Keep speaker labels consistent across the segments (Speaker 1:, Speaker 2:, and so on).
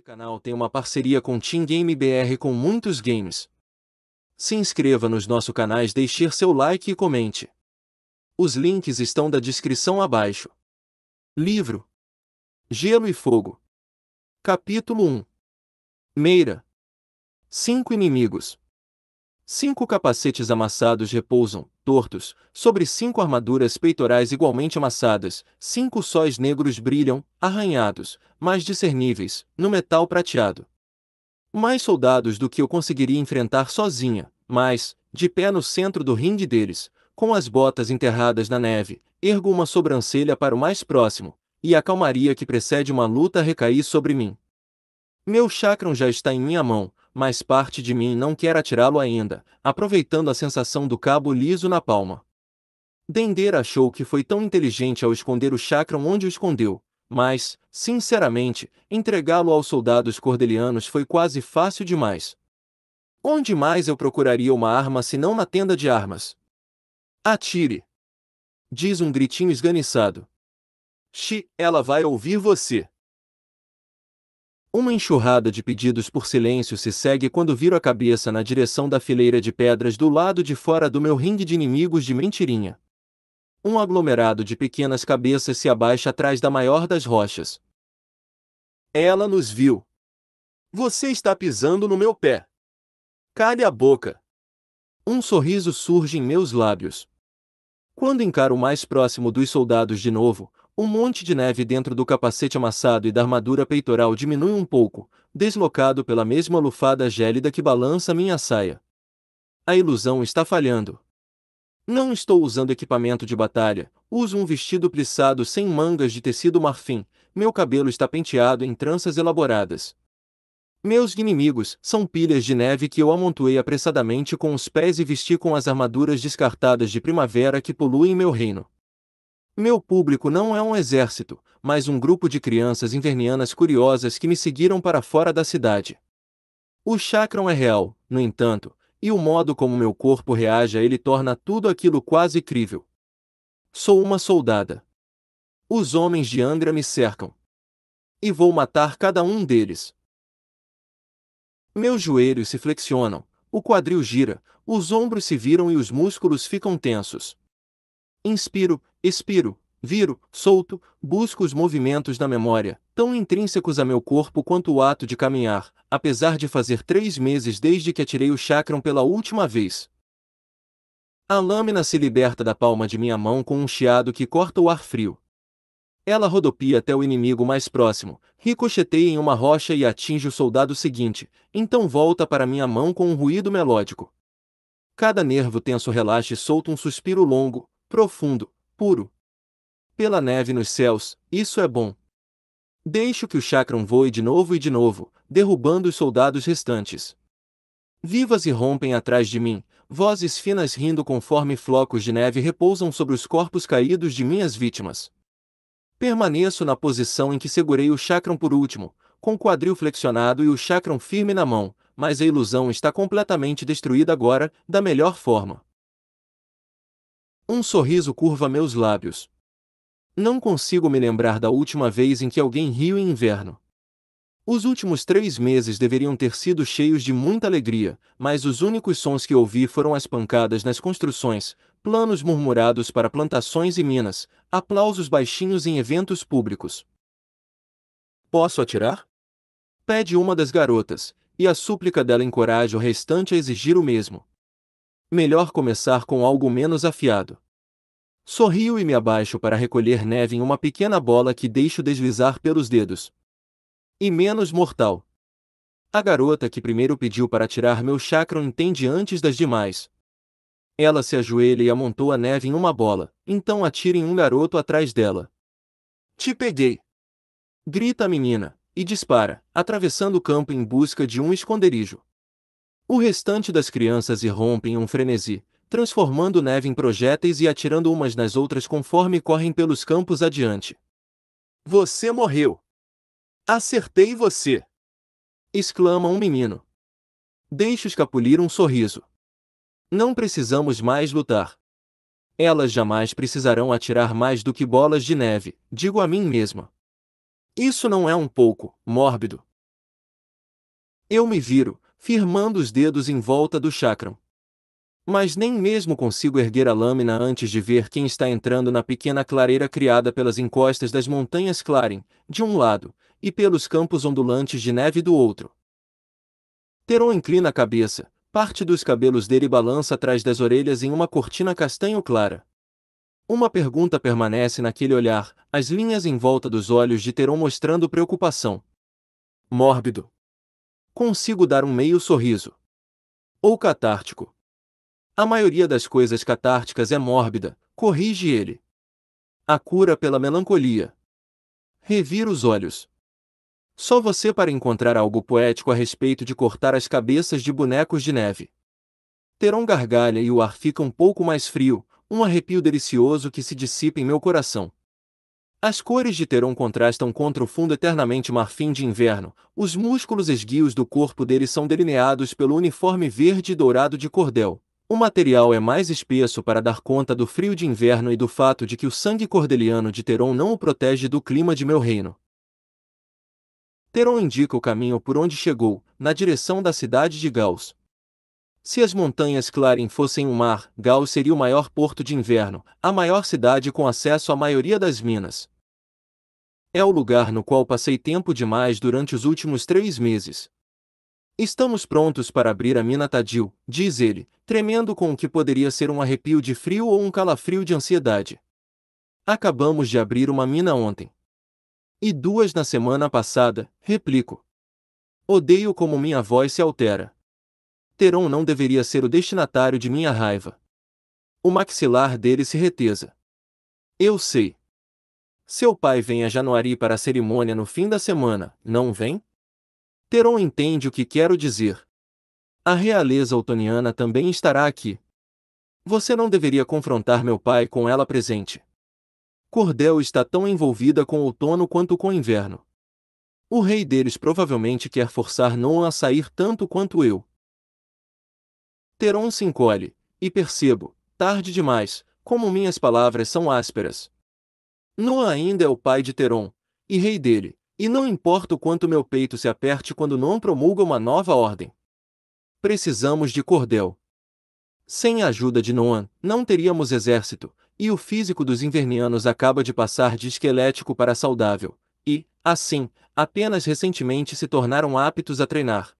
Speaker 1: Este canal tem uma parceria com Team Game BR com muitos games. Se inscreva nos nossos canais, deixe seu like e comente. Os links estão da descrição abaixo. Livro Gelo e Fogo Capítulo 1 Meira Cinco inimigos Cinco capacetes amassados repousam, tortos, sobre cinco armaduras peitorais igualmente amassadas, cinco sóis negros brilham, arranhados, mas discerníveis, no metal prateado. Mais soldados do que eu conseguiria enfrentar sozinha, mas, de pé no centro do ringue deles, com as botas enterradas na neve, ergo uma sobrancelha para o mais próximo, e a calmaria que precede uma luta recair sobre mim. Meu chakram já está em minha mão, mas parte de mim não quer atirá-lo ainda, aproveitando a sensação do cabo liso na palma. Dender achou que foi tão inteligente ao esconder o chakra onde o escondeu, mas, sinceramente, entregá-lo aos soldados cordelianos foi quase fácil demais. Onde mais eu procuraria uma arma se não na tenda de armas? Atire! Diz um gritinho esganiçado. Xi, ela vai ouvir você. Uma enxurrada de pedidos por silêncio se segue quando viro a cabeça na direção da fileira de pedras do lado de fora do meu ringue de inimigos de mentirinha. Um aglomerado de pequenas cabeças se abaixa atrás da maior das rochas. Ela nos viu. Você está pisando no meu pé. Cale a boca. Um sorriso surge em meus lábios. Quando encaro mais próximo dos soldados de novo, um monte de neve dentro do capacete amassado e da armadura peitoral diminui um pouco, deslocado pela mesma lufada gélida que balança minha saia. A ilusão está falhando. Não estou usando equipamento de batalha, uso um vestido plissado sem mangas de tecido marfim, meu cabelo está penteado em tranças elaboradas. Meus inimigos são pilhas de neve que eu amontoei apressadamente com os pés e vesti com as armaduras descartadas de primavera que poluem meu reino. Meu público não é um exército, mas um grupo de crianças invernianas curiosas que me seguiram para fora da cidade. O chakram é real, no entanto, e o modo como meu corpo reage a ele torna tudo aquilo quase crível. Sou uma soldada. Os homens de Angra me cercam. E vou matar cada um deles. Meus joelhos se flexionam, o quadril gira, os ombros se viram e os músculos ficam tensos. Inspiro, expiro, viro, solto, busco os movimentos da memória, tão intrínsecos a meu corpo quanto o ato de caminhar, apesar de fazer três meses desde que atirei o chakram pela última vez. A lâmina se liberta da palma de minha mão com um chiado que corta o ar frio. Ela rodopia até o inimigo mais próximo, ricocheteia em uma rocha e atinge o soldado seguinte, então volta para minha mão com um ruído melódico. Cada nervo tenso relaxa e solta um suspiro longo, profundo, puro. Pela neve nos céus, isso é bom. Deixo que o chakram voe de novo e de novo, derrubando os soldados restantes. Vivas irrompem atrás de mim, vozes finas rindo conforme flocos de neve repousam sobre os corpos caídos de minhas vítimas. Permaneço na posição em que segurei o chakram por último, com o quadril flexionado e o chakram firme na mão, mas a ilusão está completamente destruída agora, da melhor forma. Um sorriso curva meus lábios. Não consigo me lembrar da última vez em que alguém riu em inverno. Os últimos três meses deveriam ter sido cheios de muita alegria, mas os únicos sons que ouvi foram as pancadas nas construções, planos murmurados para plantações e minas, aplausos baixinhos em eventos públicos. Posso atirar? Pede uma das garotas, e a súplica dela encoraja o restante a exigir o mesmo melhor começar com algo menos afiado. Sorrio e me abaixo para recolher neve em uma pequena bola que deixo deslizar pelos dedos. E menos mortal. A garota que primeiro pediu para tirar meu chakra entende antes das demais. Ela se ajoelha e amontoa neve em uma bola, então atira em um garoto atrás dela. Te peguei! Grita a menina, e dispara, atravessando o campo em busca de um esconderijo. O restante das crianças irrompe em um frenesi, transformando neve em projéteis e atirando umas nas outras conforme correm pelos campos adiante. Você morreu! Acertei você! exclama um menino. Deixa escapulir um sorriso. Não precisamos mais lutar. Elas jamais precisarão atirar mais do que bolas de neve, digo a mim mesma. Isso não é um pouco mórbido. Eu me viro, firmando os dedos em volta do chakram. Mas nem mesmo consigo erguer a lâmina antes de ver quem está entrando na pequena clareira criada pelas encostas das montanhas Clarim, de um lado, e pelos campos ondulantes de neve do outro. Teron inclina a cabeça, parte dos cabelos dele balança atrás das orelhas em uma cortina castanho clara. Uma pergunta permanece naquele olhar, as linhas em volta dos olhos de Teron mostrando preocupação. Mórbido consigo dar um meio sorriso. Ou catártico. A maioria das coisas catárticas é mórbida, corrige ele. A cura pela melancolia. Revira os olhos. Só você para encontrar algo poético a respeito de cortar as cabeças de bonecos de neve. Terão gargalha e o ar fica um pouco mais frio, um arrepio delicioso que se dissipa em meu coração. As cores de Teron contrastam contra o fundo eternamente marfim de inverno. Os músculos esguios do corpo dele são delineados pelo uniforme verde e dourado de cordel. O material é mais espesso para dar conta do frio de inverno e do fato de que o sangue cordeliano de Teron não o protege do clima de meu reino. Teron indica o caminho por onde chegou, na direção da cidade de Gauss. Se as montanhas Clarin fossem um mar, Gauss seria o maior porto de inverno, a maior cidade com acesso à maioria das minas. É o lugar no qual passei tempo demais durante os últimos três meses. Estamos prontos para abrir a mina Tadil, diz ele, tremendo com o que poderia ser um arrepio de frio ou um calafrio de ansiedade. Acabamos de abrir uma mina ontem. E duas na semana passada, replico. Odeio como minha voz se altera. Teron não deveria ser o destinatário de minha raiva. O maxilar dele se reteza. Eu sei. Seu pai vem a Januari para a cerimônia no fim da semana, não vem? Teron entende o que quero dizer. A realeza outoniana também estará aqui. Você não deveria confrontar meu pai com ela presente. Cordel está tão envolvida com o outono quanto com o inverno. O rei deles provavelmente quer forçar Noah a sair tanto quanto eu. Teron se encolhe, e percebo, tarde demais, como minhas palavras são ásperas, Noa ainda é o pai de Teron, e rei dele, e não importa o quanto meu peito se aperte quando não promulga uma nova ordem. Precisamos de cordel. Sem a ajuda de Noan, não teríamos exército, e o físico dos invernianos acaba de passar de esquelético para saudável, e, assim, apenas recentemente se tornaram aptos a treinar.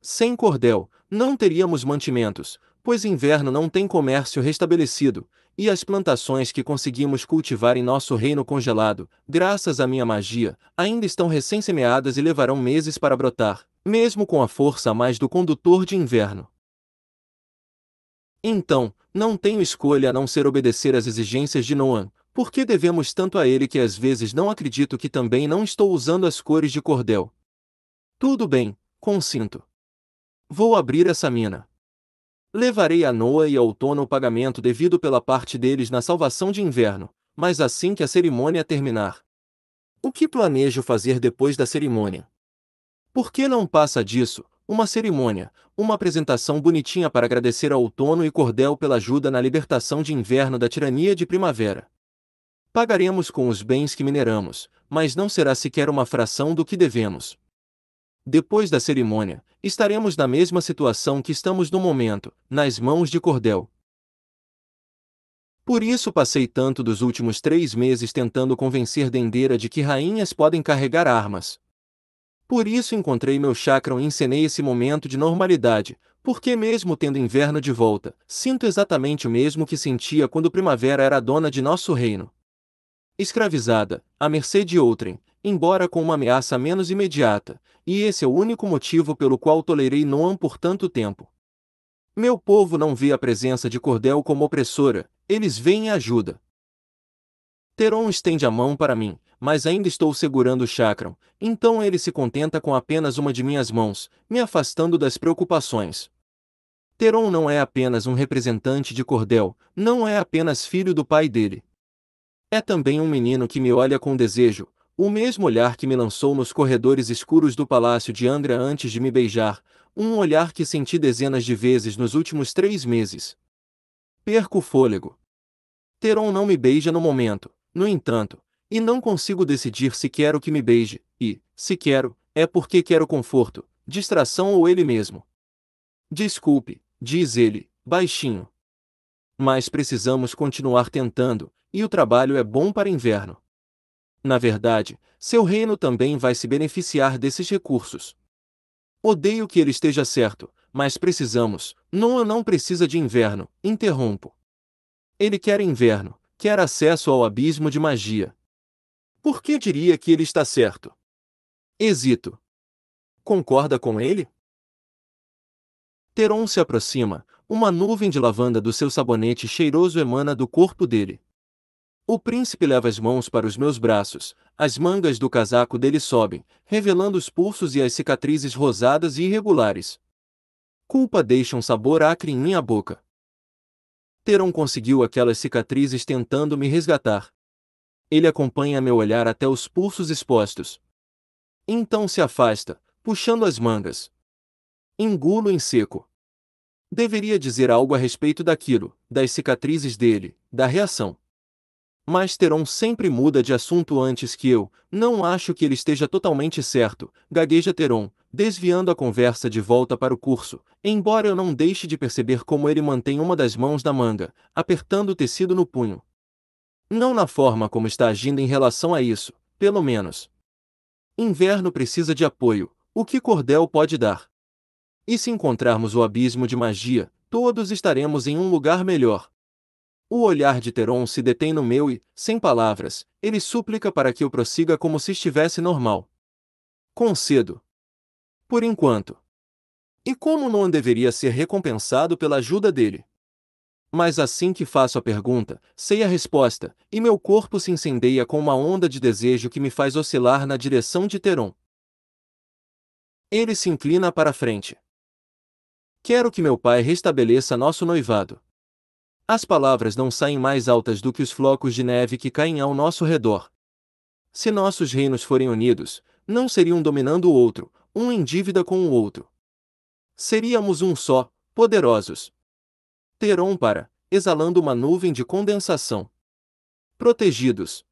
Speaker 1: Sem cordel, não teríamos mantimentos, pois inverno não tem comércio restabelecido, e as plantações que conseguimos cultivar em nosso reino congelado, graças à minha magia, ainda estão recém-semeadas e levarão meses para brotar, mesmo com a força a mais do condutor de inverno. Então, não tenho escolha a não ser obedecer às exigências de Noan, porque devemos tanto a ele que às vezes não acredito que também não estou usando as cores de cordel. Tudo bem, consinto. Vou abrir essa mina. Levarei a Noa e ao outono o pagamento devido pela parte deles na salvação de inverno, mas assim que a cerimônia terminar. O que planejo fazer depois da cerimônia? Por que não passa disso? Uma cerimônia, uma apresentação bonitinha para agradecer ao outono e cordel pela ajuda na libertação de inverno da tirania de primavera. Pagaremos com os bens que mineramos, mas não será sequer uma fração do que devemos. Depois da cerimônia, estaremos na mesma situação que estamos no momento, nas mãos de Cordel. Por isso passei tanto dos últimos três meses tentando convencer Dendera de que rainhas podem carregar armas. Por isso encontrei meu chakra e encenei esse momento de normalidade, porque mesmo tendo inverno de volta, sinto exatamente o mesmo que sentia quando primavera era dona de nosso reino. Escravizada, à mercê de outrem, embora com uma ameaça menos imediata, e esse é o único motivo pelo qual tolerei Noam por tanto tempo. Meu povo não vê a presença de Cordel como opressora, eles veem a ajuda. Teron estende a mão para mim, mas ainda estou segurando o chakram, então ele se contenta com apenas uma de minhas mãos, me afastando das preocupações. Teron não é apenas um representante de Cordel, não é apenas filho do pai dele. É também um menino que me olha com desejo, o mesmo olhar que me lançou nos corredores escuros do palácio de Andra antes de me beijar, um olhar que senti dezenas de vezes nos últimos três meses. Perco o fôlego. Teron não me beija no momento, no entanto, e não consigo decidir se quero que me beije, e, se quero, é porque quero conforto, distração ou ele mesmo. Desculpe, diz ele, baixinho. Mas precisamos continuar tentando, e o trabalho é bom para inverno na verdade, seu reino também vai se beneficiar desses recursos. Odeio que ele esteja certo, mas precisamos. Noah não precisa de inverno, interrompo. Ele quer inverno, quer acesso ao abismo de magia. Por que diria que ele está certo? Hesito. Concorda com ele? Teron se aproxima, uma nuvem de lavanda do seu sabonete cheiroso emana do corpo dele. O príncipe leva as mãos para os meus braços, as mangas do casaco dele sobem, revelando os pulsos e as cicatrizes rosadas e irregulares. Culpa deixa um sabor acre em minha boca. Terão conseguiu aquelas cicatrizes tentando me resgatar. Ele acompanha meu olhar até os pulsos expostos. Então se afasta, puxando as mangas. Engulo em seco. Deveria dizer algo a respeito daquilo, das cicatrizes dele, da reação mas Teron sempre muda de assunto antes que eu, não acho que ele esteja totalmente certo, gagueja Teron, desviando a conversa de volta para o curso, embora eu não deixe de perceber como ele mantém uma das mãos na manga, apertando o tecido no punho. Não na forma como está agindo em relação a isso, pelo menos. Inverno precisa de apoio, o que Cordel pode dar? E se encontrarmos o abismo de magia, todos estaremos em um lugar melhor, o olhar de Teron se detém no meu e, sem palavras, ele suplica para que eu prossiga como se estivesse normal. Concedo. Por enquanto. E como não deveria ser recompensado pela ajuda dele? Mas assim que faço a pergunta, sei a resposta, e meu corpo se incendeia com uma onda de desejo que me faz oscilar na direção de Teron. Ele se inclina para frente. Quero que meu pai restabeleça nosso noivado. As palavras não saem mais altas do que os flocos de neve que caem ao nosso redor. Se nossos reinos forem unidos, não seriam dominando o outro, um em dívida com o outro. Seríamos um só, poderosos. Teron para, exalando uma nuvem de condensação. Protegidos.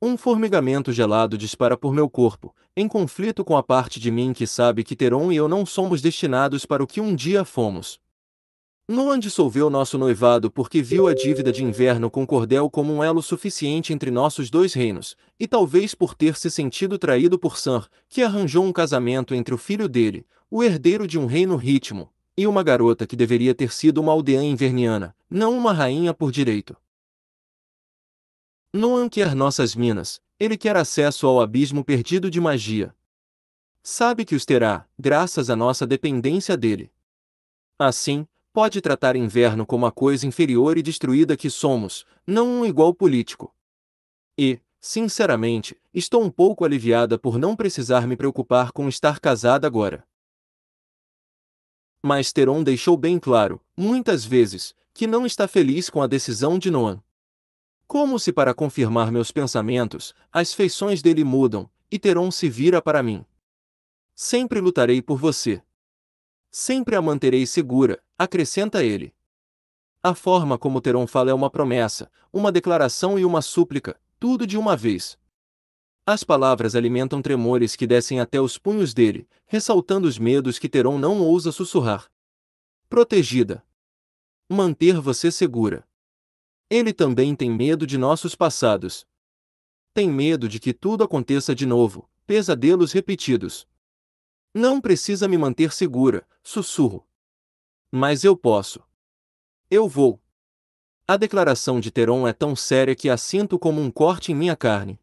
Speaker 1: Um formigamento gelado dispara por meu corpo, em conflito com a parte de mim que sabe que Teron e eu não somos destinados para o que um dia fomos. Noan dissolveu nosso noivado porque viu a dívida de inverno com cordel como um elo suficiente entre nossos dois reinos, e talvez por ter se sentido traído por Sam, que arranjou um casamento entre o filho dele, o herdeiro de um reino ritmo, e uma garota que deveria ter sido uma aldeã inverniana, não uma rainha por direito. Noan quer nossas minas, ele quer acesso ao abismo perdido de magia. Sabe que os terá, graças à nossa dependência dele. Assim, pode tratar inverno como a coisa inferior e destruída que somos, não um igual político. E, sinceramente, estou um pouco aliviada por não precisar me preocupar com estar casada agora. Mas Teron deixou bem claro, muitas vezes, que não está feliz com a decisão de Noan. Como se para confirmar meus pensamentos, as feições dele mudam, e Teron se vira para mim. Sempre lutarei por você, sempre a manterei segura, acrescenta ele. A forma como Teron fala é uma promessa, uma declaração e uma súplica, tudo de uma vez. As palavras alimentam tremores que descem até os punhos dele, ressaltando os medos que Teron não ousa sussurrar. Protegida. Manter você segura. Ele também tem medo de nossos passados. Tem medo de que tudo aconteça de novo, pesadelos repetidos. Não precisa me manter segura, sussurro. Mas eu posso. Eu vou. A declaração de Teron é tão séria que a sinto como um corte em minha carne.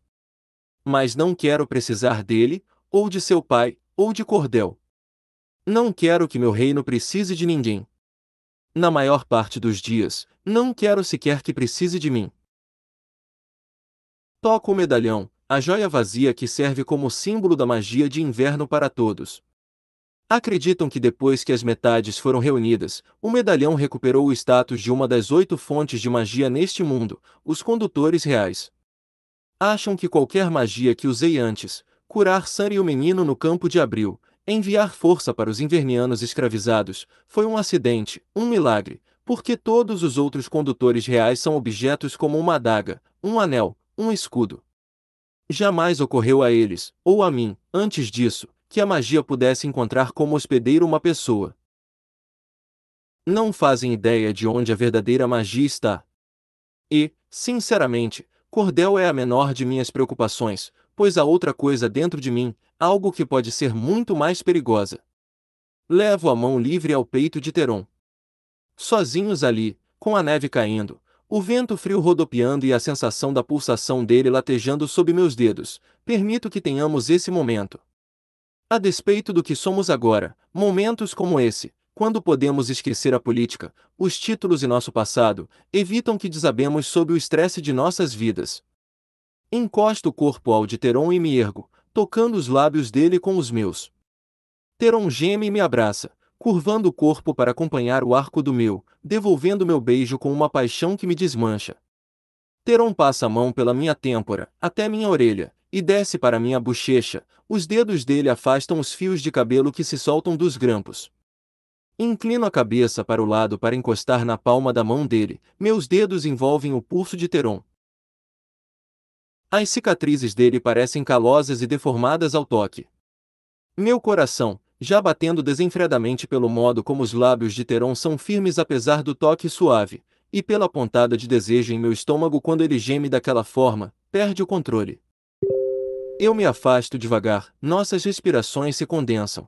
Speaker 1: Mas não quero precisar dele, ou de seu pai, ou de Cordel. Não quero que meu reino precise de ninguém. Na maior parte dos dias, não quero sequer que precise de mim. Toco o medalhão, a joia vazia que serve como símbolo da magia de inverno para todos. Acreditam que depois que as metades foram reunidas, o medalhão recuperou o status de uma das oito fontes de magia neste mundo, os condutores reais. Acham que qualquer magia que usei antes, curar e o menino no campo de abril, enviar força para os invernianos escravizados, foi um acidente, um milagre, porque todos os outros condutores reais são objetos como uma adaga, um anel, um escudo, Jamais ocorreu a eles, ou a mim, antes disso, que a magia pudesse encontrar como hospedeiro uma pessoa. Não fazem ideia de onde a verdadeira magia está. E, sinceramente, Cordel é a menor de minhas preocupações, pois há outra coisa dentro de mim, algo que pode ser muito mais perigosa. Levo a mão livre ao peito de Teron. Sozinhos ali, com a neve caindo, o vento frio rodopiando e a sensação da pulsação dele latejando sob meus dedos, permito que tenhamos esse momento. A despeito do que somos agora, momentos como esse, quando podemos esquecer a política, os títulos e nosso passado, evitam que desabemos sob o estresse de nossas vidas. Encosto o corpo ao de Teron e me ergo, tocando os lábios dele com os meus. Teron geme e me abraça, curvando o corpo para acompanhar o arco do meu, devolvendo meu beijo com uma paixão que me desmancha. Teron passa a mão pela minha têmpora, até minha orelha, e desce para minha bochecha, os dedos dele afastam os fios de cabelo que se soltam dos grampos. Inclino a cabeça para o lado para encostar na palma da mão dele, meus dedos envolvem o pulso de Teron. As cicatrizes dele parecem calosas e deformadas ao toque. Meu coração, já batendo desenfreadamente pelo modo como os lábios de Teron são firmes apesar do toque suave, e pela pontada de desejo em meu estômago quando ele geme daquela forma, perde o controle. Eu me afasto devagar, nossas respirações se condensam.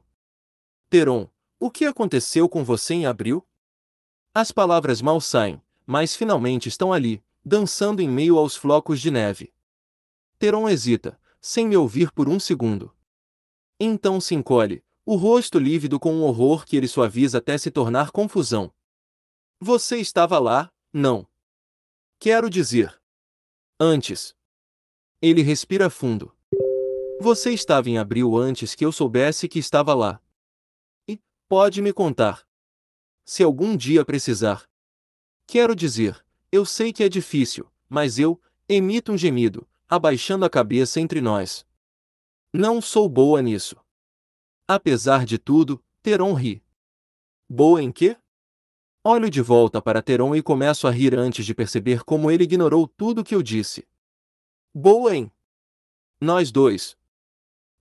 Speaker 1: Teron, o que aconteceu com você em abril? As palavras mal saem, mas finalmente estão ali, dançando em meio aos flocos de neve. Teron hesita, sem me ouvir por um segundo. Então se encolhe, o rosto lívido com um horror que ele suaviza até se tornar confusão. Você estava lá, não. Quero dizer. Antes. Ele respira fundo. Você estava em abril antes que eu soubesse que estava lá. E, pode me contar. Se algum dia precisar. Quero dizer, eu sei que é difícil, mas eu, emito um gemido, abaixando a cabeça entre nós. Não sou boa nisso. Apesar de tudo, Teron ri. Boa em quê? Olho de volta para Teron e começo a rir antes de perceber como ele ignorou tudo que eu disse. Boa em. Nós dois.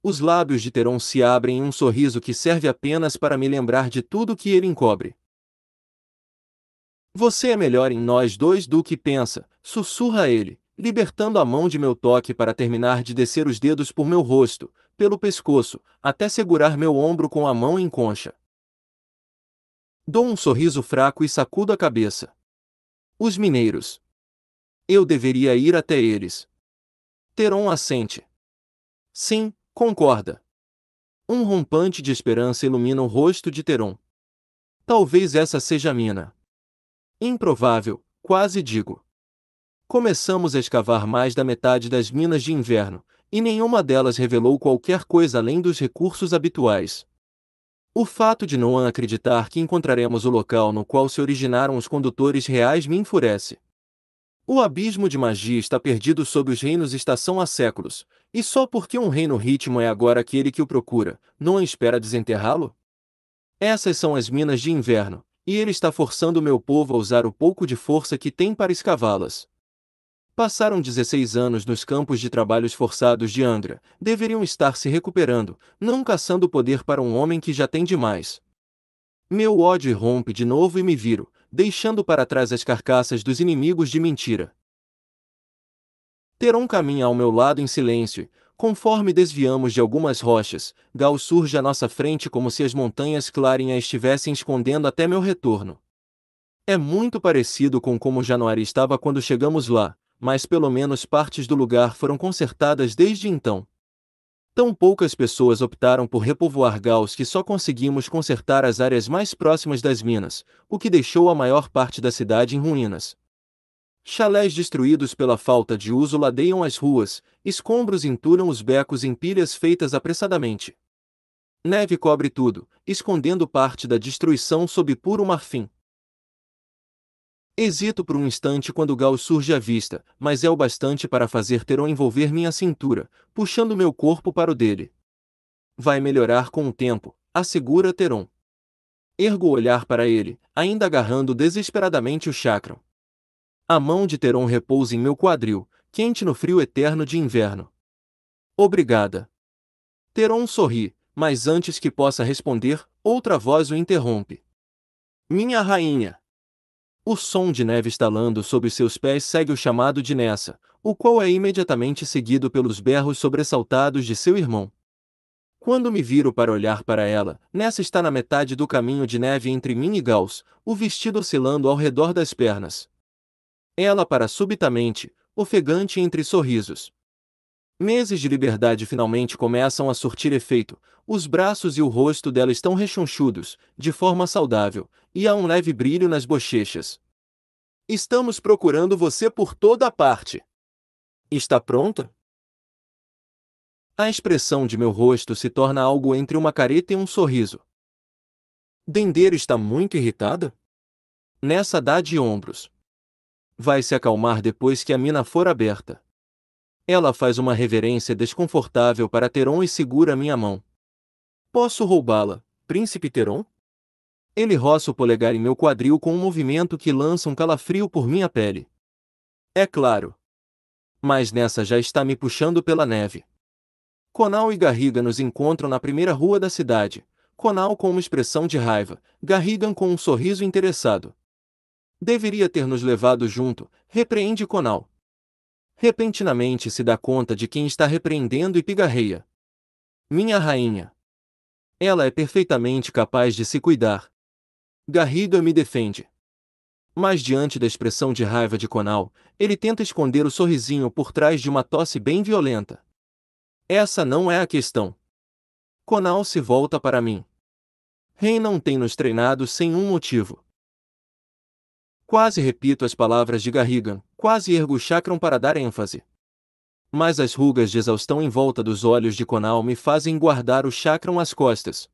Speaker 1: Os lábios de Teron se abrem em um sorriso que serve apenas para me lembrar de tudo que ele encobre. Você é melhor em nós dois do que pensa, sussurra ele libertando a mão de meu toque para terminar de descer os dedos por meu rosto, pelo pescoço, até segurar meu ombro com a mão em concha. Dou um sorriso fraco e sacudo a cabeça. Os mineiros. Eu deveria ir até eles. Teron assente. Sim, concorda. Um rompante de esperança ilumina o rosto de Teron. Talvez essa seja a mina. Improvável, quase digo. Começamos a escavar mais da metade das minas de inverno, e nenhuma delas revelou qualquer coisa além dos recursos habituais. O fato de Noan acreditar que encontraremos o local no qual se originaram os condutores reais me enfurece. O abismo de magia está perdido sob os reinos estação há séculos, e só porque um reino ritmo é agora aquele que o procura, Noan espera desenterrá-lo? Essas são as minas de inverno, e ele está forçando meu povo a usar o pouco de força que tem para escavá-las. Passaram 16 anos nos campos de trabalhos forçados de Angra, deveriam estar se recuperando, não caçando poder para um homem que já tem demais. Meu ódio rompe de novo e me viro, deixando para trás as carcaças dos inimigos de mentira. Teron caminha ao meu lado em silêncio, conforme desviamos de algumas rochas, Gal surge à nossa frente como se as montanhas clarem a estivessem escondendo até meu retorno. É muito parecido com como Januário estava quando chegamos lá, mas pelo menos partes do lugar foram consertadas desde então. Tão poucas pessoas optaram por repovoar Gauss que só conseguimos consertar as áreas mais próximas das minas, o que deixou a maior parte da cidade em ruínas. Chalés destruídos pela falta de uso ladeiam as ruas, escombros entulham os becos em pilhas feitas apressadamente. Neve cobre tudo, escondendo parte da destruição sob puro marfim. Hesito por um instante quando Gal surge à vista, mas é o bastante para fazer Teron envolver minha cintura, puxando meu corpo para o dele. Vai melhorar com o tempo, assegura Teron. Ergo o olhar para ele, ainda agarrando desesperadamente o chakra. A mão de Teron repousa em meu quadril, quente no frio eterno de inverno. Obrigada. Teron sorri, mas antes que possa responder, outra voz o interrompe. Minha rainha. O som de neve estalando sob seus pés segue o chamado de Nessa, o qual é imediatamente seguido pelos berros sobressaltados de seu irmão. Quando me viro para olhar para ela, Nessa está na metade do caminho de neve entre mim e Gauss, o vestido oscilando ao redor das pernas. Ela para subitamente, ofegante entre sorrisos. Meses de liberdade finalmente começam a surtir efeito, os braços e o rosto dela estão rechonchudos, de forma saudável, e há um leve brilho nas bochechas. Estamos procurando você por toda a parte. Está pronta? A expressão de meu rosto se torna algo entre uma careta e um sorriso. Dendero está muito irritada? Nessa dá de ombros. Vai se acalmar depois que a mina for aberta. Ela faz uma reverência desconfortável para Teron e segura minha mão. Posso roubá-la, príncipe Teron? Ele roça o polegar em meu quadril com um movimento que lança um calafrio por minha pele. É claro. Mas nessa já está me puxando pela neve. Conal e Garriga nos encontram na primeira rua da cidade. Conal com uma expressão de raiva, Garrigan com um sorriso interessado. Deveria ter nos levado junto, repreende Conal. Repentinamente se dá conta de quem está repreendendo e pigarreia. Minha rainha. Ela é perfeitamente capaz de se cuidar. Garrido me defende. Mas diante da expressão de raiva de Conal, ele tenta esconder o sorrisinho por trás de uma tosse bem violenta. Essa não é a questão. Conal se volta para mim. Rei não tem nos treinado sem um motivo. Quase repito as palavras de Garrigan, quase ergo o chakram para dar ênfase. Mas as rugas de exaustão em volta dos olhos de Conal me fazem guardar o chakram às costas.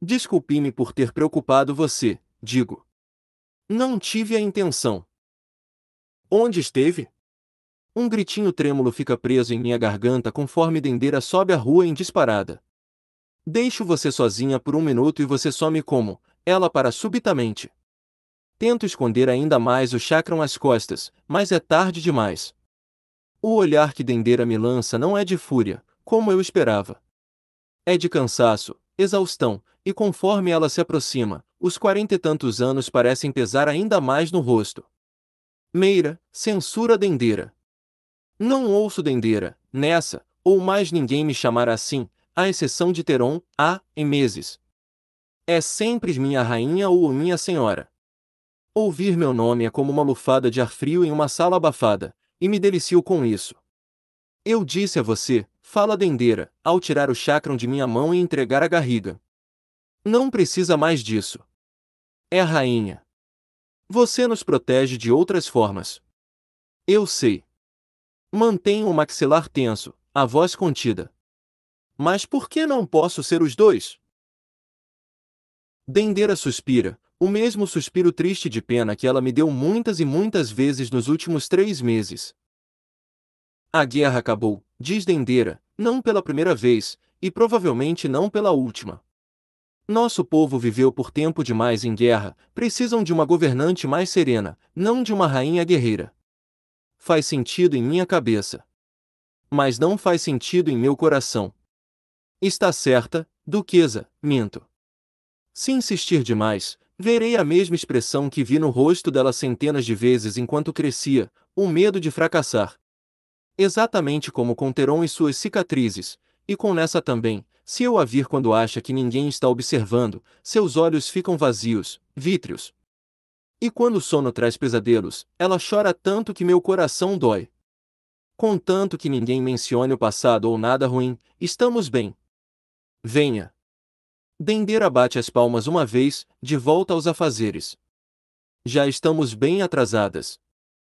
Speaker 1: Desculpe-me por ter preocupado você, digo. Não tive a intenção. Onde esteve? Um gritinho trêmulo fica preso em minha garganta conforme Dendera sobe a rua em disparada. Deixo você sozinha por um minuto e você some como ela para subitamente. Tento esconder ainda mais o chakram às costas, mas é tarde demais. O olhar que Dendera me lança não é de fúria, como eu esperava. É de cansaço, exaustão, e conforme ela se aproxima, os quarenta e tantos anos parecem pesar ainda mais no rosto. Meira, censura Dendera. Não ouço Dendera, nessa, ou mais ninguém me chamará assim, à exceção de Teron, há, em meses. É sempre minha rainha ou minha senhora. Ouvir meu nome é como uma lufada de ar frio em uma sala abafada, e me delicio com isso. Eu disse a você, fala dendeira, ao tirar o chakram de minha mão e entregar a garriga. Não precisa mais disso. É a rainha. Você nos protege de outras formas. Eu sei. Mantém o maxilar tenso, a voz contida. Mas por que não posso ser os dois? Dendera suspira, o mesmo suspiro triste de pena que ela me deu muitas e muitas vezes nos últimos três meses. A guerra acabou, diz Dendeira, não pela primeira vez, e provavelmente não pela última. Nosso povo viveu por tempo demais em guerra, precisam de uma governante mais serena, não de uma rainha guerreira. Faz sentido em minha cabeça. Mas não faz sentido em meu coração. Está certa, duquesa, minto. Se insistir demais, Verei a mesma expressão que vi no rosto dela centenas de vezes enquanto crescia, o medo de fracassar. Exatamente como com Teron e suas cicatrizes, e com Nessa também, se eu a vir quando acha que ninguém está observando, seus olhos ficam vazios, vítreos. E quando o sono traz pesadelos, ela chora tanto que meu coração dói. Contanto que ninguém mencione o passado ou nada ruim, estamos bem. Venha. Dendera bate as palmas uma vez, de volta aos afazeres. Já estamos bem atrasadas.